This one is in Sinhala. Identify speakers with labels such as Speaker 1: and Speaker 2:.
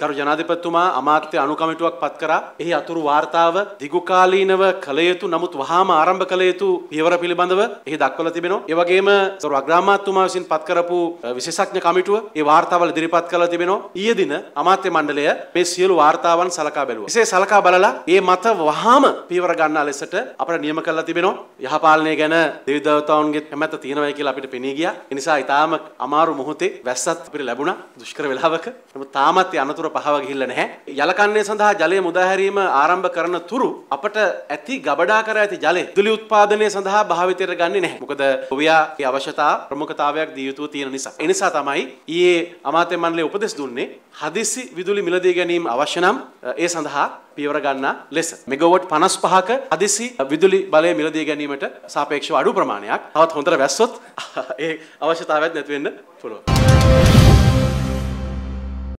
Speaker 1: ගරු ජනාධිපතිතුමා අමාත්‍ය අනුකමිටුවක් පත් කරා. එහි අතුරු වාර්තාව දිගුකාලීනව කළ යුතු නමුත් වහාම ආරම්භ කළ යුතු පියවර පිළිබඳව එහි දක්වලා තිබෙනවා. ඒ වගේම ගරු අග්‍රාමාත්‍යතුමා විසින් පත් කරපු විශේෂඥ කමිටුව ඒ වාර්තාවල ඉදිරිපත් කළා තිබෙනවා. ඊයේ දින අමාත්‍ය මණ්ඩලය මේ සියලු වාර්තාවන් සලකා බැලුවා. එසේ සලකා බලලා මේ මත වහාම පියවර ගන්නා ලෙසට අපට නියම කළා තිබෙනවා. යහපාලනය ගැන දෙවිදවතාවුන්ගේ කැමැත්ත තියෙනවායි කියලා අපිට පෙනී ගියා. ඒ නිසා ඊටාම අමාරු මොහොතේ වැස්සත් අපිට ලැබුණා. දුෂ්කර වෙලාවක. නමුත් තාමත් අනතුරු වතුර පහව ගිහිල්ලා නැහැ. යලකන්නේ සඳහා ජලය මුදා හැරීම ආරම්භ කරන තුරු අපට ඇති ගබඩා කර ඇති ජලය දුලි උත්පාදනය සඳහා භාවිතයට ගන්නේ නැහැ. මොකද ඔවියාගේ අවශ්‍යතා ප්‍රමුඛතාවයක් දිය යුතුව තියෙන නිසා. ඒ නිසා තමයි ඊයේ අමාත්‍ය මණ්ඩලයේ උපදෙස් දුන්නේ හදිසි විදුලි මිලදී ගැනීම අවශ්‍ය නම් ඒ සඳහා පියවර ගන්නා ලෙස මෙගවට් 55ක හදිසි විදුලි බලය මිලදී ගැනීමට සාපේක්ෂව අඩු ප්‍රමාණයක්. තවත් හොඳට වැස්සොත් ඒ අවශ්‍යතාවයත් නැති වෙන්න පුළුවන්.